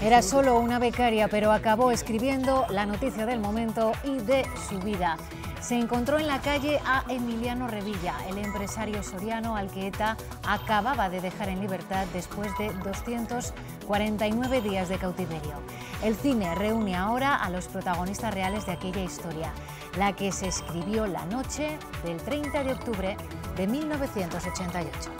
Era solo una becaria, pero acabó escribiendo la noticia del momento y de su vida. Se encontró en la calle a Emiliano Revilla, el empresario soriano al que ETA acababa de dejar en libertad después de 249 días de cautiverio. El cine reúne ahora a los protagonistas reales de aquella historia, la que se escribió la noche del 30 de octubre de 1988.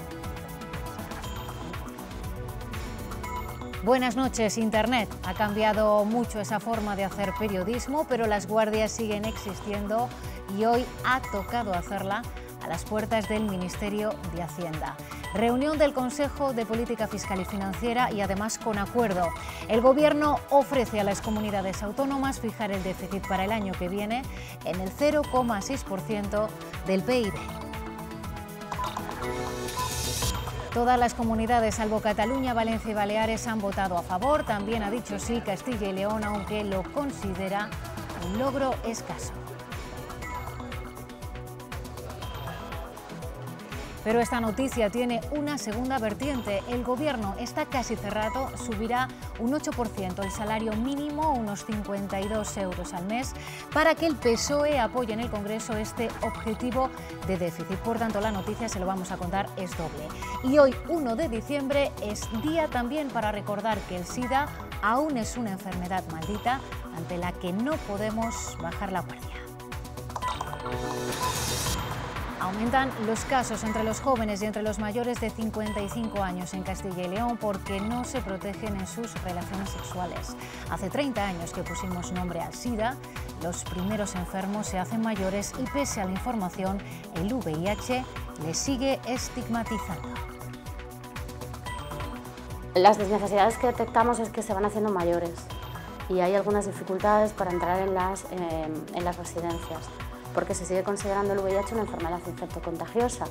Buenas noches, Internet. Ha cambiado mucho esa forma de hacer periodismo, pero las guardias siguen existiendo y hoy ha tocado hacerla a las puertas del Ministerio de Hacienda. Reunión del Consejo de Política Fiscal y Financiera y además con acuerdo. El Gobierno ofrece a las comunidades autónomas fijar el déficit para el año que viene en el 0,6% del PIB. Todas las comunidades, salvo Cataluña, Valencia y Baleares, han votado a favor. También ha dicho sí Castilla y León, aunque lo considera un logro escaso. Pero esta noticia tiene una segunda vertiente. El gobierno está casi cerrado, subirá un 8% el salario mínimo, unos 52 euros al mes, para que el PSOE apoye en el Congreso este objetivo de déficit. Por tanto, la noticia se lo vamos a contar es doble. Y hoy, 1 de diciembre, es día también para recordar que el SIDA aún es una enfermedad maldita ante la que no podemos bajar la guardia. Aumentan los casos entre los jóvenes y entre los mayores de 55 años en Castilla y León porque no se protegen en sus relaciones sexuales. Hace 30 años que pusimos nombre al SIDA, los primeros enfermos se hacen mayores y pese a la información, el VIH le sigue estigmatizando. Las necesidades que detectamos es que se van haciendo mayores y hay algunas dificultades para entrar en las, em, en las residencias, porque se sigue considerando el VIH una enfermedad contagiosa,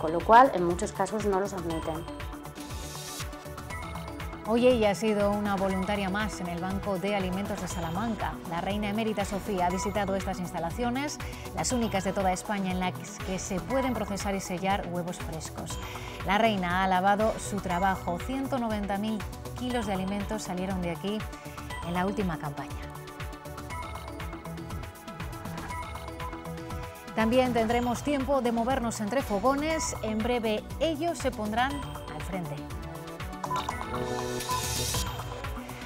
con lo cual en muchos casos no los admiten. Hoy ella ha sido una voluntaria más en el Banco de Alimentos de Salamanca. La reina emérita Sofía ha visitado estas instalaciones, las únicas de toda España en las que se pueden procesar y sellar huevos frescos. La reina ha alabado su trabajo. 190.000 kilos de alimentos salieron de aquí en la última campaña. También tendremos tiempo de movernos entre fogones. En breve ellos se pondrán al frente.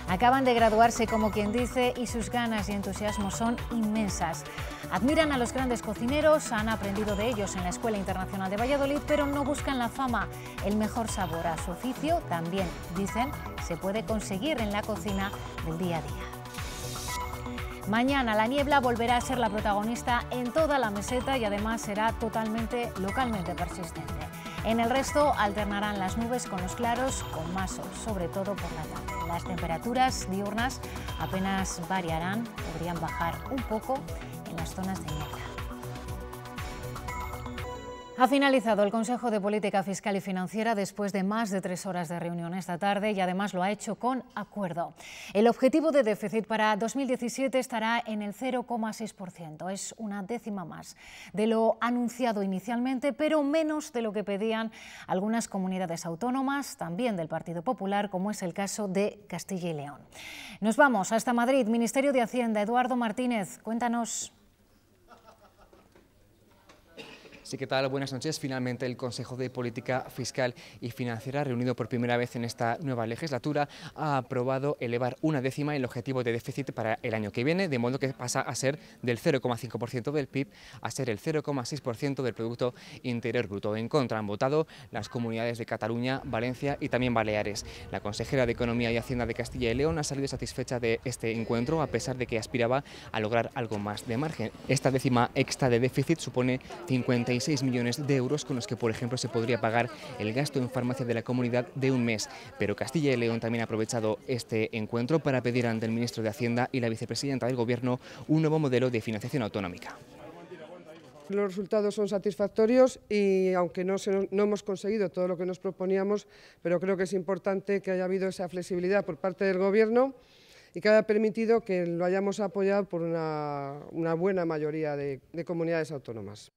Acaban de graduarse, como quien dice, y sus ganas y entusiasmo son inmensas. Admiran a los grandes cocineros, han aprendido de ellos en la Escuela Internacional de Valladolid, pero no buscan la fama. El mejor sabor a su oficio también, dicen, se puede conseguir en la cocina del día a día. Mañana la niebla volverá a ser la protagonista en toda la meseta y además será totalmente localmente persistente. En el resto alternarán las nubes con los claros, con más sol, sobre todo por la tarde. Las temperaturas diurnas apenas variarán, podrían bajar un poco en las zonas de niebla. Ha finalizado el Consejo de Política Fiscal y Financiera después de más de tres horas de reunión esta tarde y además lo ha hecho con acuerdo. El objetivo de déficit para 2017 estará en el 0,6%. Es una décima más de lo anunciado inicialmente, pero menos de lo que pedían algunas comunidades autónomas, también del Partido Popular, como es el caso de Castilla y León. Nos vamos hasta Madrid. Ministerio de Hacienda, Eduardo Martínez, cuéntanos. Sí, ¿qué tal? Buenas noches. Finalmente el Consejo de Política Fiscal y Financiera, reunido por primera vez en esta nueva legislatura, ha aprobado elevar una décima el objetivo de déficit para el año que viene, de modo que pasa a ser del 0,5% del PIB a ser el 0,6% del Producto Interior Bruto. En contra han votado las comunidades de Cataluña, Valencia y también Baleares. La consejera de Economía y Hacienda de Castilla y León ha salido satisfecha de este encuentro, a pesar de que aspiraba a lograr algo más de margen. Esta décima extra de déficit supone 56 6 millones de euros con los que, por ejemplo, se podría pagar el gasto en farmacia de la comunidad de un mes. Pero Castilla y León también ha aprovechado este encuentro para pedir ante el ministro de Hacienda y la vicepresidenta del Gobierno un nuevo modelo de financiación autonómica. Los resultados son satisfactorios y aunque no, hemos conseguido todo lo que nos proponíamos, pero creo que es importante que haya habido esa flexibilidad por parte del Gobierno y que haya permitido que lo hayamos apoyado por una, buena mayoría de comunidades autónomas.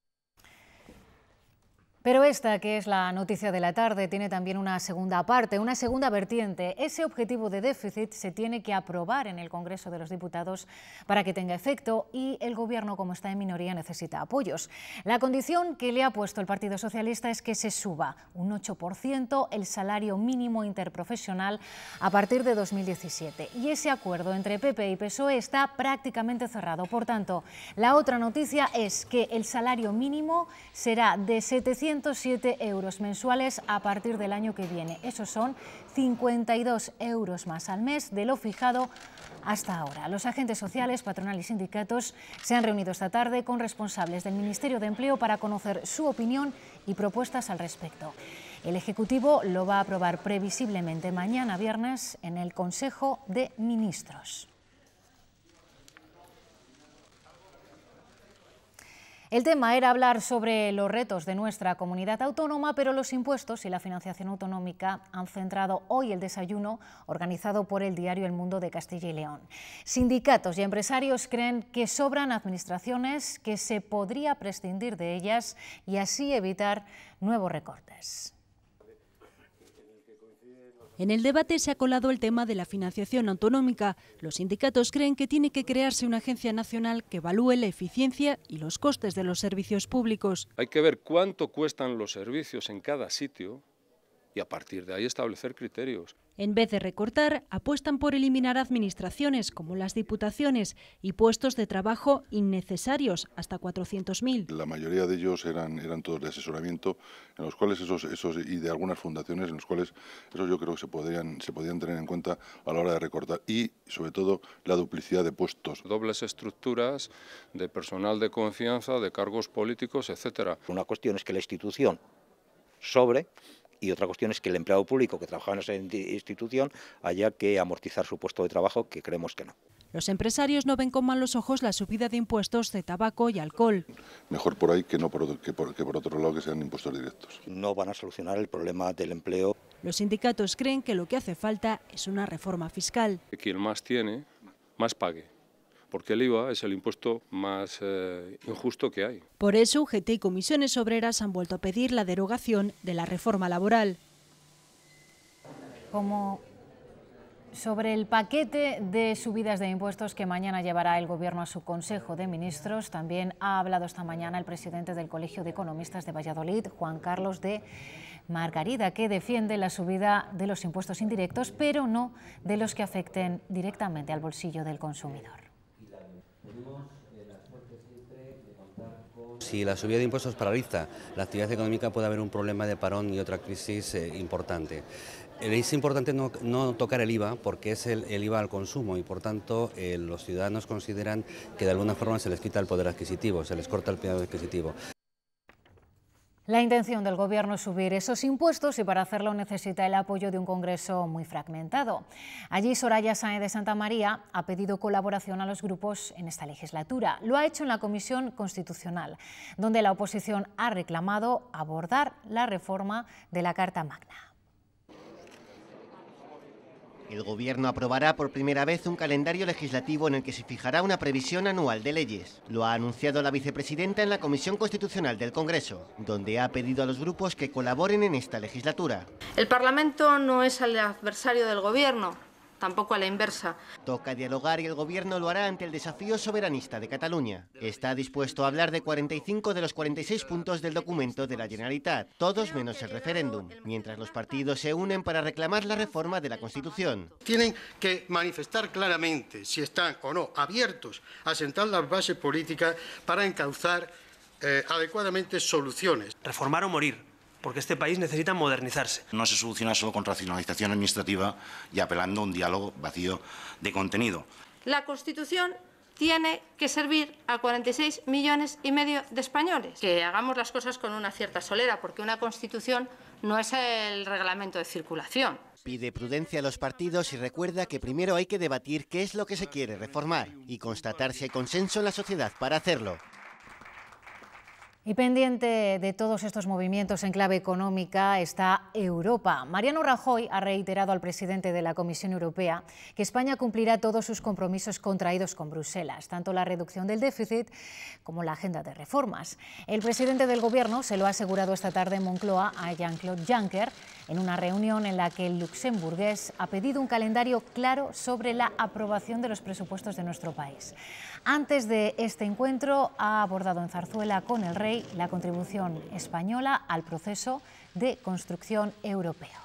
Pero esta, que es la noticia de la tarde, tiene también una segunda parte, una segunda vertiente. Ese objetivo de déficit se tiene que aprobar en el Congreso de los Diputados para que tenga efecto y el Gobierno, como está en minoría, necesita apoyos. La condición que le ha puesto el Partido Socialista es que se suba un 8% el salario mínimo interprofesional a partir de 2017. Y ese acuerdo entre PP y PSOE está prácticamente cerrado. Por tanto, la otra noticia es que el salario mínimo será de 700 107 euros mensuales a partir del año que viene. Esos son 52 euros más al mes de lo fijado hasta ahora. Los agentes sociales, patronal y sindicatos se han reunido esta tarde con responsables del Ministerio de Empleo para conocer su opinión y propuestas al respecto. El Ejecutivo lo va a aprobar previsiblemente mañana viernes en el Consejo de Ministros. El tema era hablar sobre los retos de nuestra comunidad autónoma, pero los impuestos y la financiación autonómica han centrado hoy el desayuno organizado por el diario El Mundo de Castilla y León. Sindicatos y empresarios creen que sobran administraciones, que se podría prescindir de ellas y así evitar nuevos recortes. En el debate se ha colado el tema de la financiación autonómica. Los sindicatos creen que tiene que crearse una agencia nacional que evalúe la eficiencia y los costes de los servicios públicos. Hay que ver cuánto cuestan los servicios en cada sitio y a partir de ahí establecer criterios. En vez de recortar, apuestan por eliminar administraciones como las diputaciones y puestos de trabajo innecesarios, hasta 400.000. La mayoría de ellos eran, eran todos de asesoramiento, en los cuales esos, esos, y de algunas fundaciones, en los cuales esos yo creo que se podrían, se tener en cuenta a la hora de recortar y, sobre todo, la duplicidad de puestos. Dobles estructuras de personal de confianza, de cargos políticos, etcétera. Una cuestión es que la institución sobre y otra cuestión es que el empleado público que trabajaba en esa institución haya que amortizar su puesto de trabajo, que creemos que no. Los empresarios no ven con malos ojos la subida de impuestos de tabaco y alcohol. Mejor por ahí que, no por, por, por otro lado que sean impuestos directos. No van a solucionar el problema del empleo. Los sindicatos creen que lo que hace falta es una reforma fiscal. Quien más tiene, más pague porque el IVA es el impuesto más eh, injusto que hay. Por eso UGT y Comisiones Obreras han vuelto a pedir la derogación de la reforma laboral. Como sobre el paquete de subidas de impuestos que mañana llevará el Gobierno a su Consejo de Ministros, también ha hablado esta mañana el presidente del Colegio de Economistas de Valladolid, Juan Carlos de Margarida, que defiende la subida de los impuestos indirectos, pero no de los que afecten directamente al bolsillo del consumidor. Eh, si la subida de impuestos paraliza la actividad económica puede haber un problema de parón y otra crisis eh, importante. Eh, es importante no, tocar el IVA porque es el, IVA al consumo y por tanto los ciudadanos consideran que de alguna forma se les quita el poder adquisitivo, se les corta el poder adquisitivo. La intención del Gobierno es subir esos impuestos y para hacerlo necesita el apoyo de un Congreso muy fragmentado. Allí Soraya Sáenz de Santa María ha pedido colaboración a los grupos en esta legislatura. Lo ha hecho en la Comisión Constitucional, donde la oposición ha reclamado abordar la reforma de la Carta Magna. El Gobierno aprobará por primera vez un calendario legislativo en el que se fijará una previsión anual de leyes. Lo ha anunciado la vicepresidenta en la Comisión Constitucional del Congreso, donde ha pedido a los grupos que colaboren en esta legislatura. El Parlamento no es el adversario del Gobierno, tampoco a la inversa. Toca dialogar y el gobierno lo hará ante el desafío soberanista de Cataluña. Está dispuesto a hablar de 45 de los 46 puntos del documento de la Generalitat, todos menos el referéndum, mientras los partidos se unen para reclamar la reforma de la Constitución. Tienen que manifestar claramente si están o no abiertos a sentar las bases políticas para encauzar eh, adecuadamente soluciones. Reformar o morir porque este país necesita modernizarse. No se soluciona solo con racionalización administrativa y apelando a un diálogo vacío de contenido. La Constitución tiene que servir a 46 millones y medio de españoles. Que hagamos las cosas con una cierta solera, porque una Constitución no es el reglamento de circulación. Pide prudencia a los partidos y recuerda que primero hay que debatir qué es lo que se quiere reformar y constatar si hay consenso en la sociedad para hacerlo. Y pendiente de todos estos movimientos en clave económica está Europa. Mariano Rajoy ha reiterado al presidente de la Comisión Europea que España cumplirá todos sus compromisos contraídos con Bruselas, tanto la reducción del déficit como la agenda de reformas. El presidente del Gobierno se lo ha asegurado esta tarde en Moncloa a Jean-Claude Juncker en una reunión en la que el luxemburgués ha pedido un calendario claro sobre la aprobación de los presupuestos de nuestro país. Antes de este encuentro ha abordado en Zarzuela con el rey la contribución española al proceso de construcción europeo.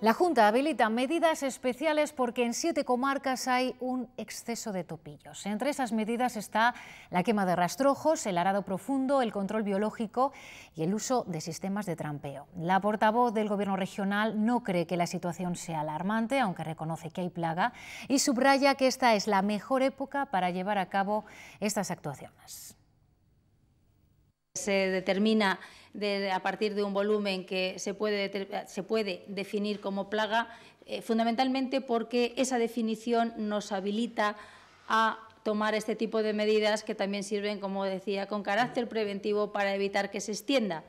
La Junta habilita medidas especiales porque en siete comarcas hay un exceso de topillos. Entre esas medidas está la quema de rastrojos, el arado profundo, el control biológico y el uso de sistemas de trampeo. La portavoz del Gobierno regional no cree que la situación sea alarmante, aunque reconoce que hay plaga, y subraya que esta es la mejor época para llevar a cabo estas actuaciones. Se determina a partir de un volumen que se puede, se puede definir como plaga, eh, fundamentalmente porque esa definición nos habilita a tomar este tipo de medidas que también sirven, como decía, con carácter preventivo para evitar que se extienda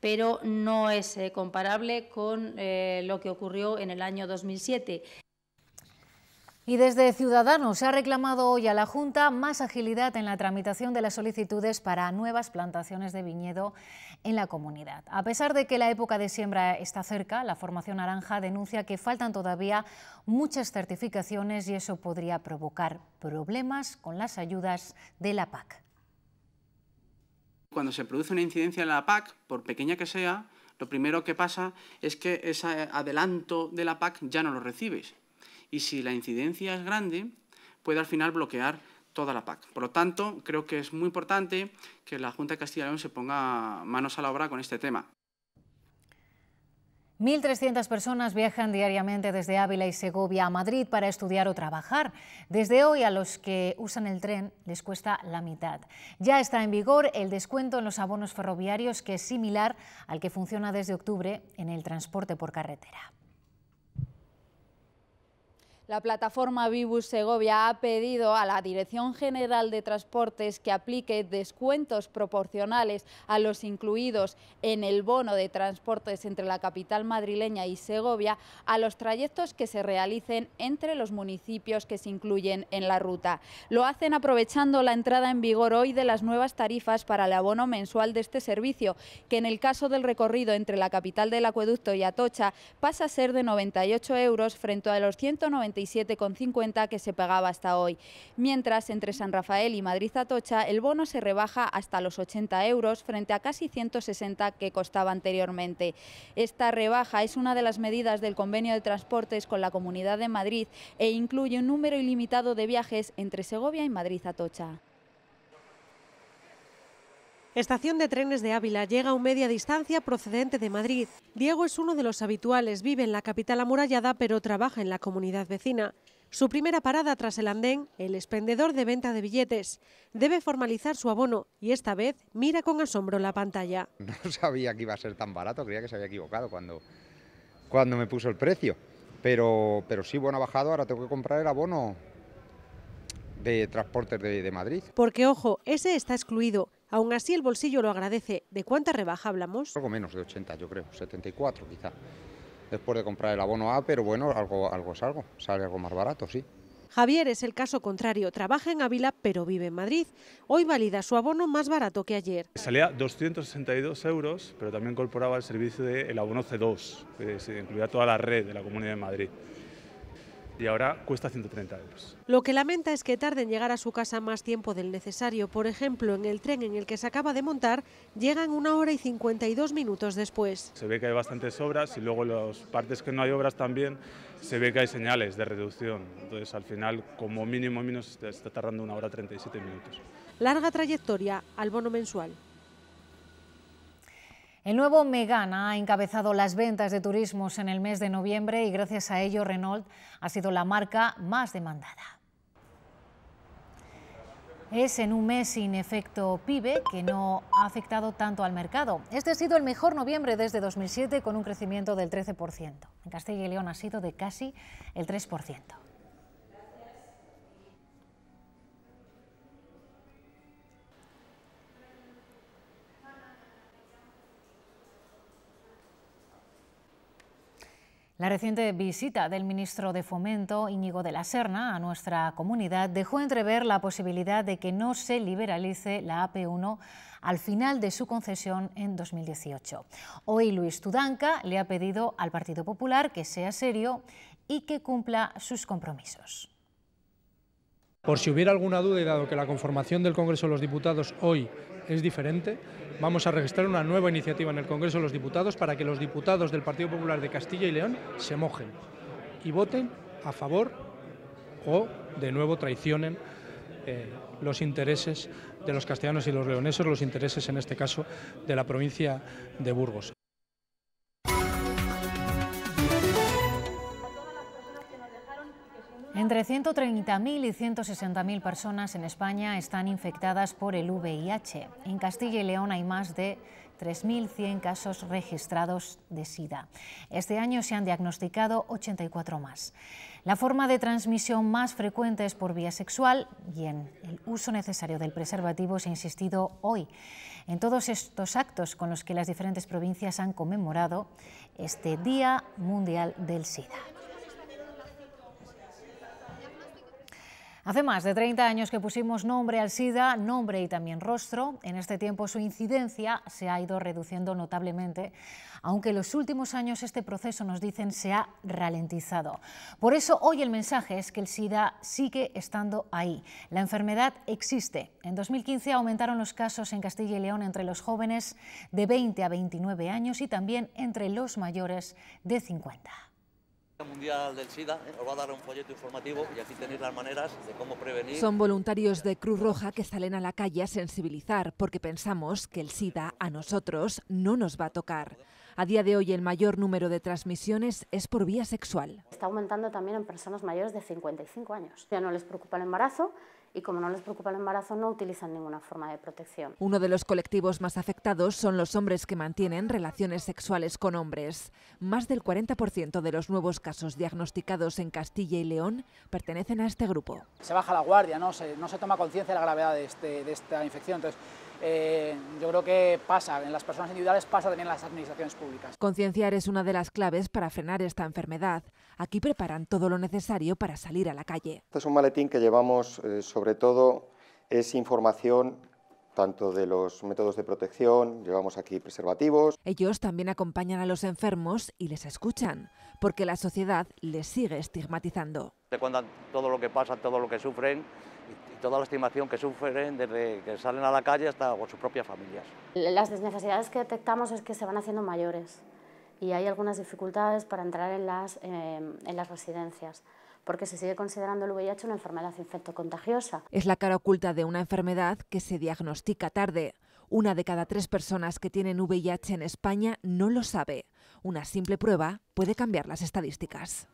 pero no es eh, comparable con eh, lo que ocurrió en el año 2007. Y desde Ciudadanos se ha reclamado hoy a la Junta más agilidad en la tramitación de las solicitudes para nuevas plantaciones de viñedo en la comunidad. A pesar de que la época de siembra está cerca, la Formación Naranja denuncia que faltan todavía muchas certificaciones y eso podría provocar problemas con las ayudas de la PAC. Cuando se produce una incidencia en la PAC, por pequeña que sea, lo primero que pasa es que ese adelanto de la PAC ya no lo recibes y si la incidencia es grande, puede al final bloquear toda la PAC. Por lo tanto, creo que es muy importante que la Junta de Castilla y León se ponga manos a la obra con este tema. 1.300 personas viajan diariamente desde Ávila y Segovia a Madrid para estudiar o trabajar. Desde hoy a los que usan el tren les cuesta la mitad. Ya está en vigor el descuento en los abonos ferroviarios que es similar al que funciona desde octubre en el transporte por carretera. La plataforma Vibus Segovia ha pedido a la Dirección General de Transportes que aplique descuentos proporcionales a los incluidos en el bono de transportes entre la capital madrileña y Segovia a los trayectos que se realicen entre los municipios que se incluyen en la ruta. Lo hacen aprovechando la entrada en vigor hoy de las nuevas tarifas para el abono mensual de este servicio, que en el caso del recorrido entre la capital del acueducto y Atocha pasa a ser de 98 euros frente a los 190 47,50 que se pagaba hasta hoy. Mientras, entre San Rafael y Madrid Atocha, el bono se rebaja hasta los 80 euros frente a casi 160 que costaba anteriormente. Esta rebaja es una de las medidas del convenio de transportes con la Comunidad de Madrid e incluye un número ilimitado de viajes entre Segovia y Madrid Atocha. Estación de trenes de Ávila llega a un media distancia procedente de Madrid. Diego es uno de los habituales, vive en la capital amurallada pero trabaja en la comunidad vecina. Su primera parada tras el andén, el expendedor de venta de billetes. Debe formalizar su abono y esta vez mira con asombro la pantalla. No sabía que iba a ser tan barato, creía que se había equivocado cuando, cuando me puso el precio. Pero, pero sí, bueno, ha bajado, ahora tengo que comprar el abono de transportes de Madrid. Porque, ojo, ese está excluido. Aún así, el bolsillo lo agradece. ¿De cuánta rebaja hablamos? Algo menos de 80, yo creo, 74 quizá. Después de comprar el abono A, pero bueno, algo, algo es algo, sale algo más barato, sí. Javier es el caso contrario, trabaja en Ávila pero vive en Madrid. Hoy valida su abono más barato que ayer. Salía 262 euros, pero también incorporaba el servicio del abono C2, que se incluía toda la red de la Comunidad de Madrid y ahora cuesta 130 euros. Lo que lamenta es que tarde en llegar a su casa más tiempo del necesario. Por ejemplo, en el tren en el que se acaba de montar, llegan una hora y 52 minutos después. Se ve que hay bastantes obras y luego las partes que no hay obras también se ve que hay señales de reducción. Entonces, al final, como mínimo, menos está tardando una hora 37 minutos. Larga trayectoria al bono mensual. El nuevo Megana ha encabezado las ventas de turismos en el mes de noviembre y gracias a ello Renault ha sido la marca más demandada. Es en un mes sin efecto PIBE que no ha afectado tanto al mercado. Este ha sido el mejor noviembre desde 2007 con un crecimiento del 13%. En Castilla y León ha sido de casi el 3%. La reciente visita del ministro de Fomento, Íñigo de la Serna, a nuestra comunidad dejó entrever la posibilidad de que no se liberalice la AP1 al final de su concesión en 2018. Hoy Luis Tudanca le ha pedido al Partido Popular que sea serio y que cumpla sus compromisos. Por si hubiera alguna duda y dado que la conformación del Congreso de los Diputados hoy es diferente. Vamos a registrar una nueva iniciativa en el Congreso de los Diputados para que los diputados del Partido Popular de Castilla y León se mojen y voten a favor o, de nuevo, traicionen eh, los intereses de los castellanos y los leoneses, los intereses, en este caso, de la provincia de Burgos. Entre 130.000 y 160.000 personas en España están infectadas por el VIH. En Castilla y León hay más de 3.100 casos registrados de SIDA. Este año se han diagnosticado 84 más. La forma de transmisión más frecuente es por vía sexual y en el uso necesario del preservativo se ha insistido hoy. En todos estos actos con los que las diferentes provincias han conmemorado este Día Mundial del SIDA. Hace más de 30 años que pusimos nombre al SIDA, nombre y también rostro. En este tiempo su incidencia se ha ido reduciendo notablemente, aunque en los últimos años este proceso, nos dicen, se ha ralentizado. Por eso hoy el mensaje es que el SIDA sigue estando ahí. La enfermedad existe. En 2015 aumentaron los casos en Castilla y León entre los jóvenes de 20 a 29 años y también entre los mayores de 50. Mundial del SIDA ¿eh? os va a dar un folleto informativo y aquí tenéis las maneras de cómo prevenir. Son voluntarios de Cruz Roja que salen a la calle a sensibilizar porque pensamos que el SIDA a nosotros no nos va a tocar. A día de hoy el mayor número de transmisiones es por vía sexual. Está aumentando también en personas mayores de 55 años. Ya no les preocupa el embarazo, y como no les preocupa el embarazo no utilizan ninguna forma de protección. Uno de los colectivos más afectados son los hombres que mantienen relaciones sexuales con hombres. Más del 40% de los nuevos casos diagnosticados en Castilla y León pertenecen a este grupo. Se baja la guardia, no se, toma conciencia de la gravedad de, este, esta infección. Entonces, eh, yo creo que pasa, en las personas individuales pasa también en las administraciones públicas. Concienciar es una de las claves para frenar esta enfermedad. Aquí preparan todo lo necesario para salir a la calle. Este es un maletín que llevamos eh, sobre todo es información tanto de los métodos de protección, llevamos aquí preservativos. Ellos también acompañan a los enfermos y les escuchan, porque la sociedad les sigue estigmatizando. Te cuentan todo lo que pasa, todo lo que sufren y toda la estimación que sufren desde que salen a la calle hasta con sus propias familias. Las desnecesidades que detectamos es que se van haciendo mayores y hay algunas dificultades para entrar en las, eh, residencias porque se sigue considerando el VIH una enfermedad infectocontagiosa. Es la cara oculta de una enfermedad que se diagnostica tarde. Una de cada tres personas que tienen VIH en España no lo sabe. Una simple prueba puede cambiar las estadísticas.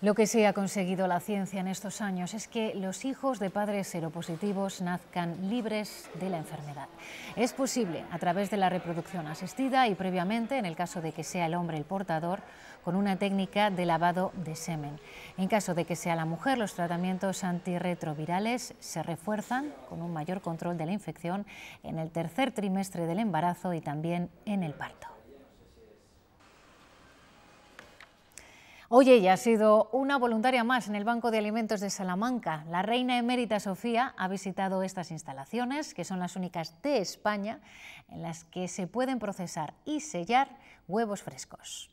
Lo que se ha conseguido la ciencia en estos años es que los hijos de padres seropositivos nazcan libres de la enfermedad. Es posible a través de la reproducción asistida y previamente, en el caso de que sea el hombre el portador, con una técnica de lavado de semen. En caso de que sea la mujer, los tratamientos antirretrovirales se refuerzan con un mayor control de la infección en el tercer trimestre del embarazo y también en el parto. Oye, ya ha sido una voluntaria más en el Banco de Alimentos de Salamanca. La reina emérita Sofía ha visitado estas instalaciones, que son las únicas de España, en las que se pueden procesar y sellar huevos frescos.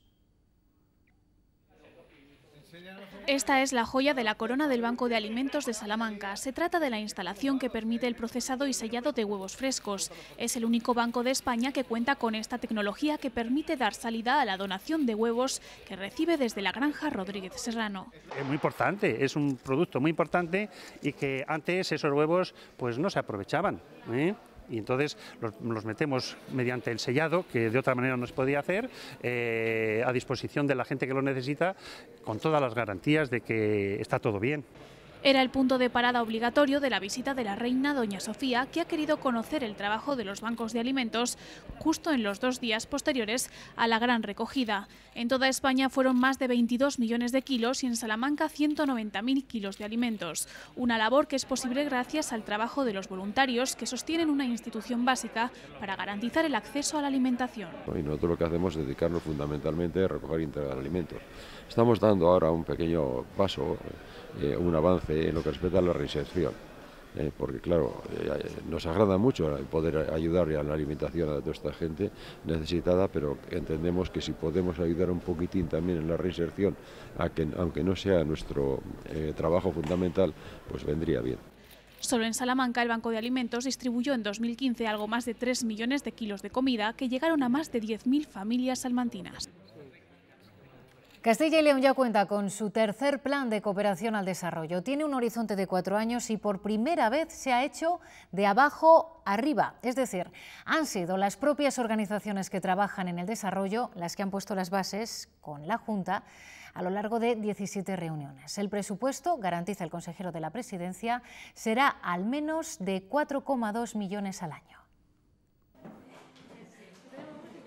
Esta es la joya de la corona del Banco de Alimentos de Salamanca. Se trata de la instalación que permite el procesado y sellado de huevos frescos. Es el único banco de España que cuenta con esta tecnología que permite dar salida a la donación de huevos que recibe desde la granja Rodríguez Serrano. Es muy importante, es un producto muy importante y que antes esos huevos pues no se aprovechaban. ¿eh? y entonces los, metemos mediante el sellado, que de otra manera no se podía hacer, eh, a disposición de la gente que lo necesita, con todas las garantías de que está todo bien. Era el punto de parada obligatorio de la visita de la reina Doña Sofía, que ha querido conocer el trabajo de los bancos de alimentos justo en los dos días posteriores a la gran recogida. En toda España fueron más de 22 millones de kilos y en Salamanca 190.000 kilos de alimentos. Una labor que es posible gracias al trabajo de los voluntarios que sostienen una institución básica para garantizar el acceso a la alimentación. Y nosotros lo que hacemos es dedicarnos fundamentalmente a recoger y e entregar alimentos. Estamos dando ahora un pequeño paso eh, eh, un avance en lo que respecta a la reinserción. Eh, porque claro, eh, nos agrada mucho poder ayudar a la alimentación a toda esta gente necesitada, pero entendemos que si podemos ayudar un poquitín también en la reinserción, aunque no sea nuestro trabajo fundamental, pues vendría bien. Solo en Salamanca el Banco de Alimentos distribuyó en 2015 algo más de 3 millones de kilos de comida que llegaron a más de 10.000 familias salmantinas. Castilla y León ya cuenta con su tercer plan de cooperación al desarrollo. Tiene un horizonte de cuatro años y por primera vez se ha hecho de abajo arriba. Es decir, han sido las propias organizaciones que trabajan en el desarrollo las que han puesto las bases con la Junta a lo largo de 17 reuniones. El presupuesto, garantiza el consejero de la presidencia, será al menos de 4,2 millones al año.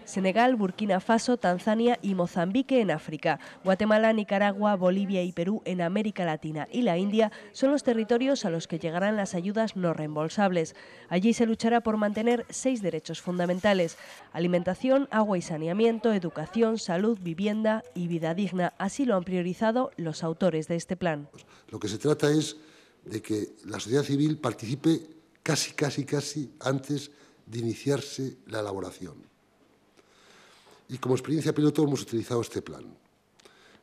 Senegal, Burkina Faso, Tanzania y Mozambique en África. Guatemala, Nicaragua, Bolivia y Perú en América Latina y la India son los territorios a los que llegarán las ayudas no reembolsables. Allí se luchará por mantener seis derechos fundamentales, alimentación, agua y saneamiento, educación, salud, vivienda y vida digna. Así lo han priorizado los autores de este plan. Lo que se trata es de que la sociedad civil participe casi, casi, casi antes de iniciarse la elaboración y como experiencia piloto hemos utilizado este plan.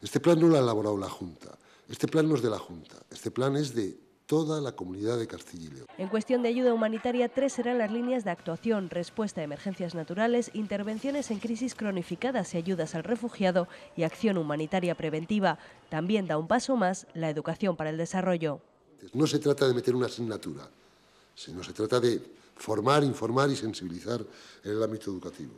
Este plan no lo ha elaborado la Junta, este plan no es de la Junta, este plan es de toda la comunidad de Castilla y León. En cuestión de ayuda humanitaria, tres serán las líneas de actuación, respuesta a emergencias naturales, intervenciones en crisis cronificadas y ayudas al refugiado y acción humanitaria preventiva. También da un paso más la educación para el desarrollo. No se trata de meter una asignatura, sino se trata de formar, informar y sensibilizar en el ámbito educativo.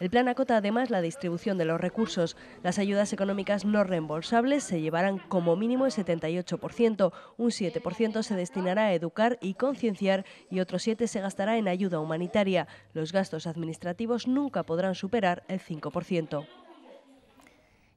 El plan acota además la distribución de los recursos. Las ayudas económicas no reembolsables se llevarán como mínimo el 78%, un 7% se destinará a educar y concienciar y otro 7% se gastará en ayuda humanitaria. Los gastos administrativos nunca podrán superar el 5%.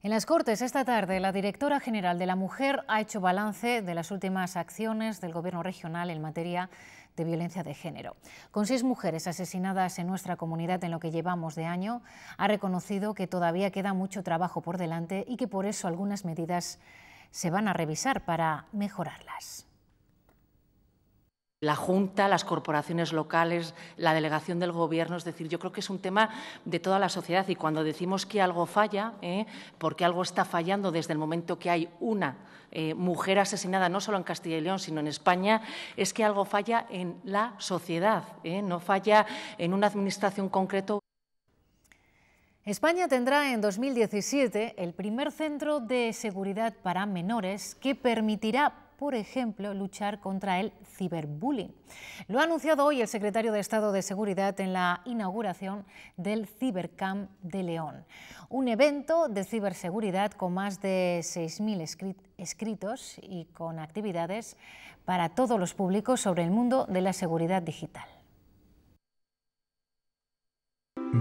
En las Cortes, esta tarde, la directora general de la Mujer ha hecho balance de las últimas acciones del Gobierno regional en materia de de Violencia de Género. Con seis mujeres asesinadas en nuestra comunidad en lo que llevamos de año, ha reconocido que todavía queda mucho trabajo por delante y que por eso algunas medidas se van a revisar para mejorarlas la Junta, las corporaciones locales, la delegación del Gobierno. Es decir, yo creo que es un tema de toda la sociedad y cuando decimos que algo falla, ¿eh? porque algo está fallando desde el momento que hay una eh, mujer asesinada, no solo en Castilla y León, sino en España, es que algo falla en la sociedad, ¿eh? no falla en una administración concreta. España tendrá en 2017 el primer centro de seguridad para menores que permitirá por ejemplo, luchar contra el ciberbullying. Lo ha anunciado hoy el secretario de Estado de Seguridad en la inauguración del Cibercamp de León, un evento de ciberseguridad con más de 6.000 escritos y con actividades para todos los públicos sobre el mundo de la seguridad digital.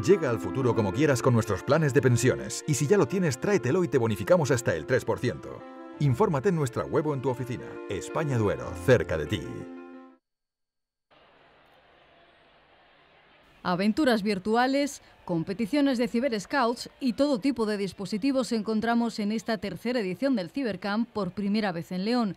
Llega al futuro como quieras con nuestros planes de pensiones y si ya lo tienes tráetelo y te bonificamos hasta el 3%. Infórmate en nuestra Huevo en tu oficina. España Duero, cerca de ti. Aventuras virtuales, competiciones de ciber-scouts... y todo tipo de dispositivos encontramos en esta tercera edición del Cibercamp por primera vez en León.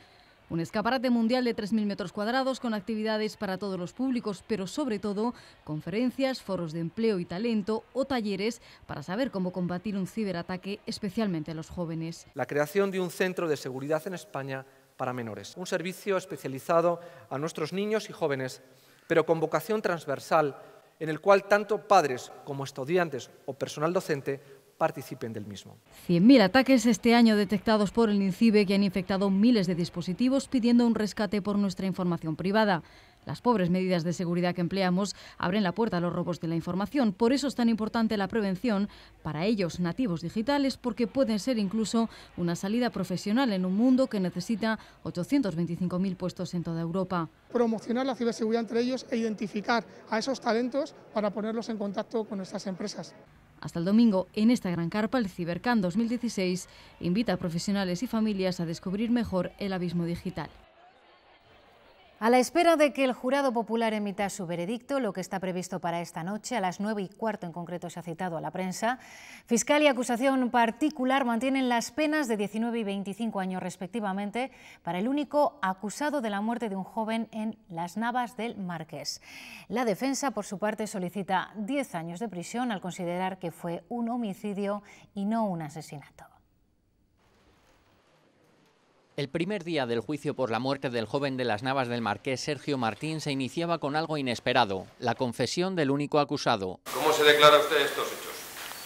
Un escaparate mundial de 3.000 metros cuadrados con actividades para todos los públicos, pero sobre todo conferencias, foros de empleo y talento o talleres para saber cómo combatir un ciberataque, especialmente a los jóvenes. La creación de un centro de seguridad en España para menores, un servicio especializado a nuestros niños y jóvenes, pero con vocación transversal en el cual tanto padres como estudiantes o personal docente participen del mismo. 100.000 ataques este año detectados por el INCIBE que han infectado miles de dispositivos pidiendo un rescate por nuestra información privada. Las pobres medidas de seguridad que empleamos abren la puerta a los robos de la información. Por eso es tan importante la prevención para ellos, nativos digitales, porque pueden ser incluso una salida profesional en un mundo que necesita 825.000 puestos en toda Europa. Promocionar la ciberseguridad entre ellos e identificar a esos talentos para ponerlos en contacto con nuestras empresas. Hasta el domingo, en esta gran carpa, el Cibercan 2016 invita a profesionales y familias a descubrir mejor el abismo digital. A la espera de que el jurado popular emita su veredicto, lo que está previsto para esta noche, a las nueve y cuarto en concreto se ha citado a la prensa, fiscal y acusación particular mantienen las penas de 19 y 25 años respectivamente para el único acusado de la muerte de un joven en las Navas del Marqués. La defensa, por su parte, solicita 10 años de prisión al considerar que fue un homicidio y no un asesinato. El primer día del juicio por la muerte del joven de las Navas del Marqués Sergio Martín se iniciaba con algo inesperado, la confesión del único acusado. ¿Cómo se declara usted estos hechos?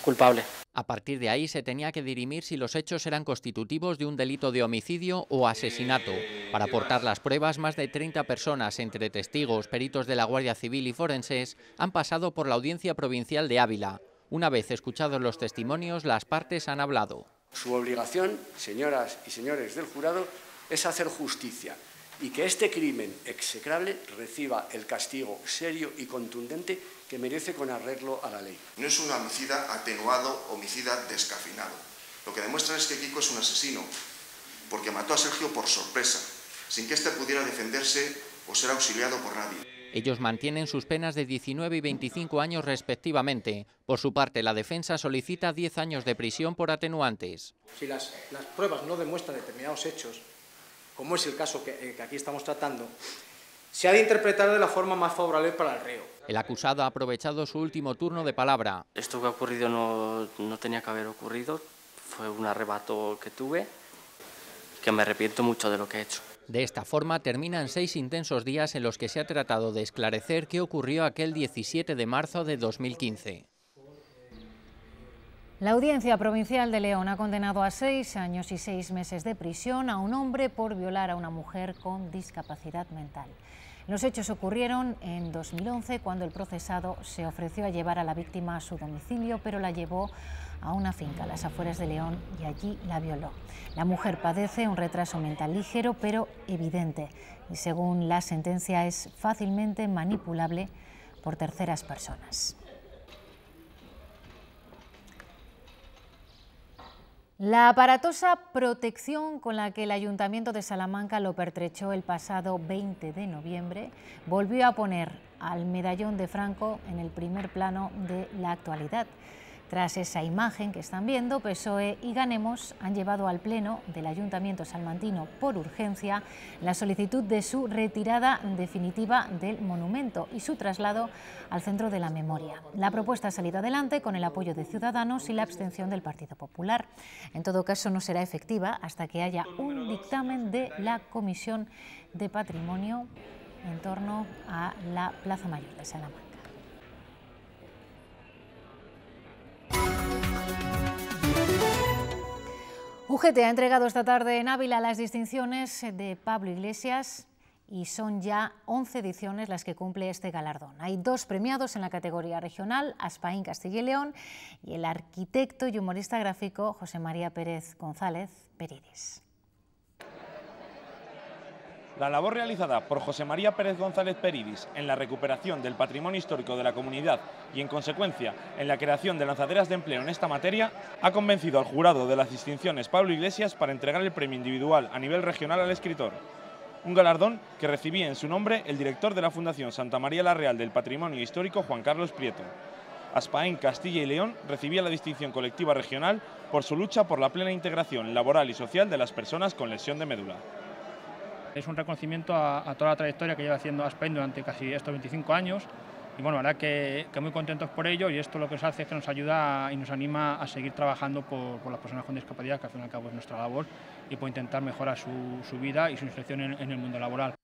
Culpable. A partir de ahí se tenía que dirimir si los hechos eran constitutivos de un delito de homicidio o asesinato. Eh, Para aportar las pruebas, más de 30 personas, entre testigos, peritos de la Guardia Civil y forenses, han pasado por la Audiencia Provincial de Ávila. Una vez escuchados los testimonios, las partes han hablado. Su obligación, señoras y señores del jurado, es hacer justicia y que este crimen execrable reciba el castigo serio y contundente que merece con arreglo a la ley. No es un homicida atenuado, homicida descafinado. Lo que demuestra es que Kiko es un asesino, porque mató a Sergio por sorpresa, sin que éste pudiera defenderse o ser auxiliado por nadie. Ellos mantienen sus penas de 19 y 25 años respectivamente. Por su parte, la defensa solicita 10 años de prisión por atenuantes. Si las, pruebas no demuestran determinados hechos, como es el caso eh, que, aquí estamos tratando, se ha de interpretar de la forma más favorable para el reo. El acusado ha aprovechado su último turno de palabra. Esto que ha ocurrido no, no tenía que haber ocurrido, fue un arrebato que tuve, que me arrepiento mucho de lo que he hecho. De esta forma terminan seis intensos días en los que se ha tratado de esclarecer qué ocurrió aquel 17 de marzo de 2015. La Audiencia Provincial de León ha condenado a seis años y seis meses de prisión a un hombre por violar a una mujer con discapacidad mental. Los hechos ocurrieron en 2011 cuando el procesado se ofreció a llevar a la víctima a su domicilio, pero la llevó a una finca las afueras de León y allí la violó. La mujer padece un retraso mental ligero pero evidente y según la sentencia es fácilmente manipulable por terceras personas. La aparatosa protección con la que el Ayuntamiento de Salamanca lo pertrechó el pasado 20 de noviembre volvió a poner al medallón de Franco en el primer plano de la actualidad. Tras esa imagen que están viendo, PSOE y Ganemos han llevado al Pleno del Ayuntamiento salmantino por urgencia la solicitud de su retirada definitiva del monumento y su traslado al Centro de la Memoria. La propuesta ha salido adelante con el apoyo de Ciudadanos y la abstención del Partido Popular. En todo caso, no será efectiva hasta que haya un dictamen de la Comisión de Patrimonio en torno a la Plaza Mayor de Salamanca. UGT ha entregado esta tarde en Ávila las distinciones de Pablo Iglesias y son ya 11 ediciones las que cumple este galardón. Hay dos premiados en la categoría regional, Aspaín Castilla y León, y el arquitecto y humorista gráfico José María Pérez González Peridis. La labor realizada por José María Pérez González Peridis en la recuperación del patrimonio histórico de la comunidad y, en consecuencia, en la creación de lanzaderas de empleo en esta materia, ha convencido al jurado de las distinciones Pablo Iglesias para entregar el premio individual a nivel regional al escritor. Un galardón que recibía en su nombre el director de la Fundación Santa María la Real del Patrimonio Histórico, Juan Carlos Prieto. Aspaén, Castilla y León recibía la distinción colectiva regional por su lucha por la plena integración laboral y social de las personas con lesión de médula es un reconocimiento a, toda la trayectoria que lleva haciendo Aspen durante casi estos 25 años. Y bueno, la verdad que, muy contentos por ello y esto lo que nos hace es que nos ayuda y nos anima a seguir trabajando por, las personas con discapacidad, que hacen fin al cabo nuestra labor, y por intentar mejorar su, vida y su inserción en el mundo laboral.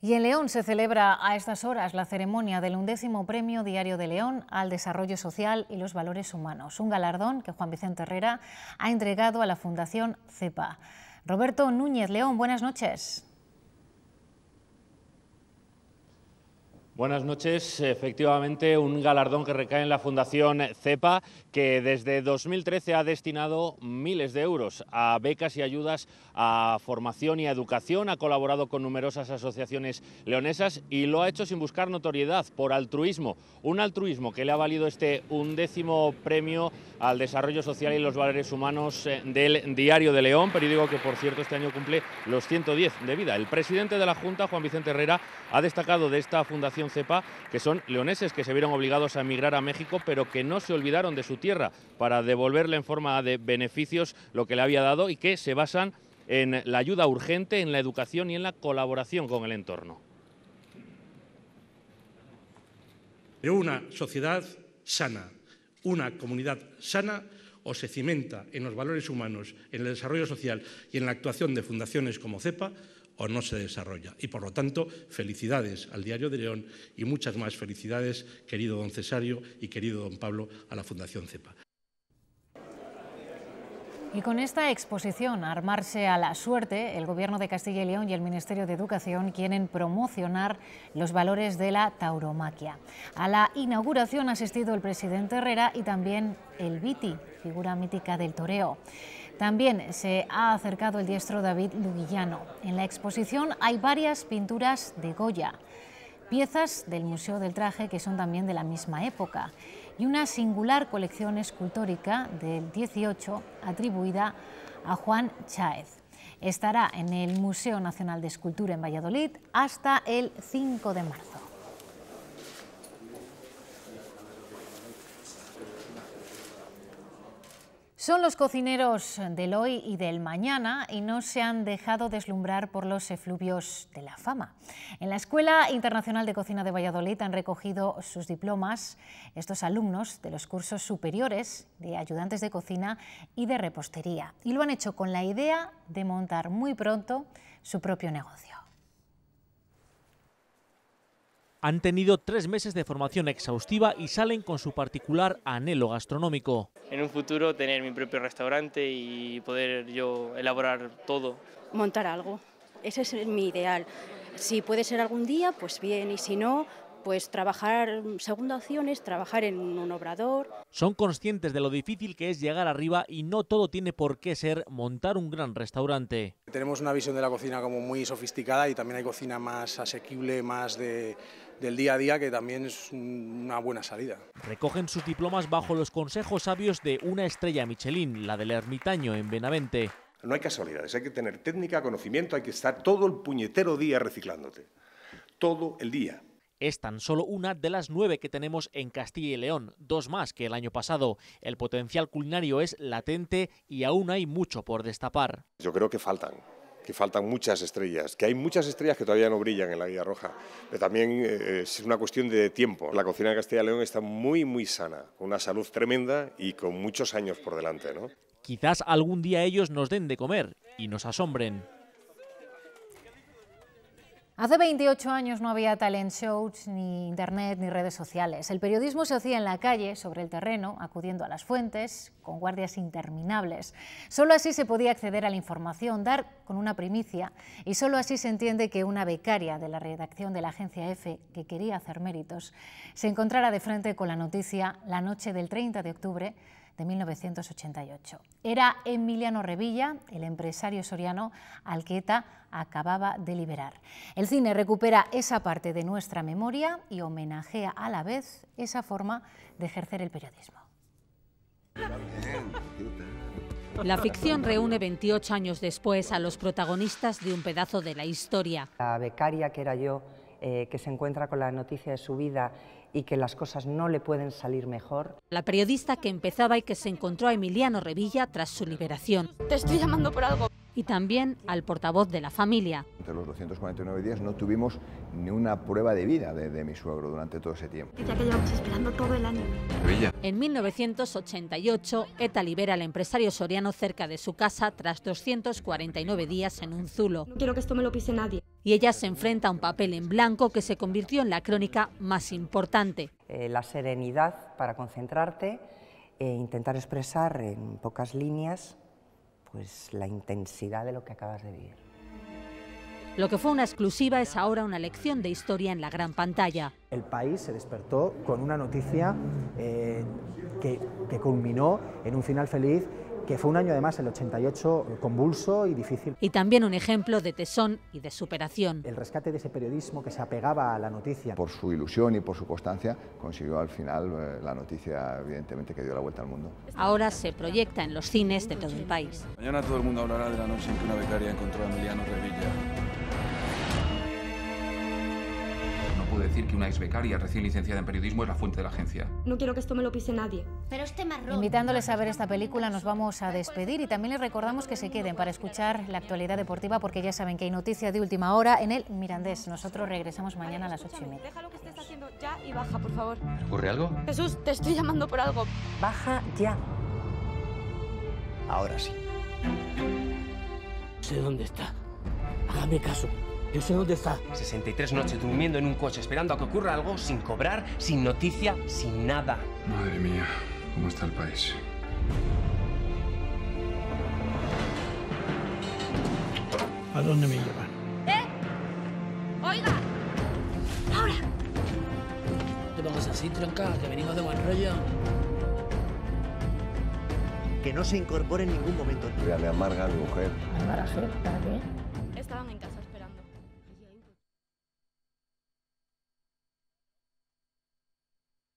Y en León se celebra a estas horas la ceremonia del undécimo Premio Diario de León al Desarrollo Social y los Valores Humanos, un galardón que Juan Vicente Herrera ha entregado a la Fundación CEPA. Roberto Núñez León, buenas noches. Buenas noches. Efectivamente, un galardón que recae en la Fundación CEPA, que desde 2013 ha destinado miles de euros a becas y ayudas a formación y a educación. Ha colaborado con numerosas asociaciones leonesas y lo ha hecho sin buscar notoriedad, por altruismo. Un altruismo que le ha valido este undécimo premio al desarrollo social y los valores humanos eh, del Diario de León, periódico que, por cierto, este año cumple los 110 de vida. El presidente de la Junta, Juan Vicente Herrera, ha destacado de esta fundación CEPA, que son leoneses que se vieron obligados a emigrar a México, pero que no se olvidaron de su tierra para devolverle en forma de beneficios lo que le había dado y que se basan en la ayuda urgente, en la educación y en la colaboración con el entorno. una sociedad sana, una comunidad sana, o se cimenta en los valores humanos, en el desarrollo social y en la actuación de fundaciones como CEPA, o no se desarrolla. Y por lo tanto, felicidades al Diario de León y muchas más felicidades, querido don Cesario y querido don Pablo, a la Fundación CEPA. Y con esta exposición, Armarse a la Suerte, el Gobierno de Castilla y León y el Ministerio de Educación quieren promocionar los valores de la tauromaquia. A la inauguración ha asistido el presidente Herrera y también el Viti, figura mítica del toreo. También se ha acercado el diestro David Luguillano. En la exposición hay varias pinturas de Goya, piezas del Museo del Traje que son también de la misma época y una singular colección escultórica del 18 atribuida a Juan Cháez. Estará en el Museo Nacional de Escultura en Valladolid hasta el 5 de marzo. Son los cocineros del hoy y del mañana y no se han dejado deslumbrar por los efluvios de la fama. En la Escuela Internacional de Cocina de Valladolid han recogido sus diplomas estos alumnos de los cursos superiores de ayudantes de cocina y de repostería y lo han hecho con la idea de montar muy pronto su propio negocio han tenido tres meses de formación exhaustiva y salen con su particular anhelo gastronómico. En un futuro tener mi propio restaurante y poder yo elaborar todo. Montar algo, ese es mi ideal. Si puede ser algún día, pues bien, y si no, pues trabajar, segunda opción es trabajar en un obrador. Son conscientes de lo difícil que es llegar arriba y no todo tiene por qué ser montar un gran restaurante. Tenemos una visión de la cocina como muy sofisticada y también hay cocina más asequible, más de del día a día, que también es una buena salida. Recogen sus diplomas bajo los consejos sabios de una estrella Michelin, la del ermitaño en Benavente. No hay casualidades, hay que tener técnica, conocimiento, hay que estar todo el puñetero día reciclándote. Todo el día. Es tan solo una de las nueve que tenemos en Castilla y León, dos más que el año pasado. El potencial culinario es latente y aún hay mucho por destapar. Yo creo que faltan, que faltan muchas estrellas, que hay muchas estrellas que todavía no brillan en la Guía Roja, pero también eh, es una cuestión de tiempo. La cocina de Castilla y León está muy, muy sana, con una salud tremenda y con muchos años por delante. ¿no? Quizás algún día ellos nos den de comer y nos asombren. Hace 28 años no había talent shows, ni internet, ni redes sociales. El periodismo se hacía en la calle, sobre el terreno, acudiendo a las fuentes, con guardias interminables. Solo así se podía acceder a la información, dar con una primicia, y solo así se entiende que una becaria de la redacción de la agencia EFE, que quería hacer méritos, se encontrara de frente con la noticia la noche del 30 de octubre 1988. Era Emiliano Revilla, el empresario soriano al que ETA acababa de liberar. El cine recupera esa parte de nuestra memoria y homenajea a la vez esa forma de ejercer el periodismo. La ficción reúne 28 años después a los protagonistas de un pedazo de la historia. La becaria que era yo, eh, que se encuentra con la noticia de su vida y que las cosas no le pueden salir mejor. La periodista que empezaba y que se encontró a Emiliano Revilla tras su liberación. Te estoy llamando por algo y también al portavoz de la familia. Entre los 249 días no tuvimos ni una prueba de vida de, mi suegro durante todo ese tiempo. que llevamos esperando todo el año. En 1988, ETA libera al empresario soriano cerca de su casa tras 249 días en un zulo. No quiero que esto me lo pise nadie. Y ella se enfrenta a un papel en blanco que se convirtió en la crónica más importante. Eh, la serenidad para concentrarte e intentar expresar en pocas líneas pues la intensidad de lo que acabas de vivir. Lo que fue una exclusiva es ahora una lección de historia en la gran pantalla. El país se despertó con una noticia eh, que, que, culminó en un final feliz que fue un año además, el 88, eh, convulso y difícil. Y también un ejemplo de tesón y de superación. El rescate de ese periodismo que se apegaba a la noticia. Por su ilusión y por su constancia consiguió al final eh, la noticia, evidentemente, que dio la vuelta al mundo. Ahora se proyecta en los cines de todo el país. Mañana todo el mundo hablará de la noche en que una becaria encontró a Emiliano Revilla. decir que una ex becaria recién licenciada en periodismo es la fuente de la agencia. No quiero que esto me lo pise nadie. Pero este marrón. Invitándoles a ver esta película, nos vamos a despedir y también les recordamos que se queden para escuchar la actualidad deportiva, porque ya saben que hay noticia de última hora en el Mirandés. Nosotros regresamos mañana a las 8 y media. lo que estés haciendo ya y baja, por favor. ¿Ocurre algo? Jesús, te estoy llamando por algo. Baja ya. Ahora sí. Sé dónde está. Hágame caso. Yo sé dónde está. 63 noches durmiendo en un coche, esperando a que ocurra algo, sin cobrar, sin noticia, sin nada. Madre mía, ¿cómo está el país? ¿A dónde me llevan? ¡Eh! ¡Oiga! ¡Ahora! te pongas así, tronca, que venimos de buen rollo. Que no se incorpore en ningún momento. Ya me amarga la mujer. amarga, qué?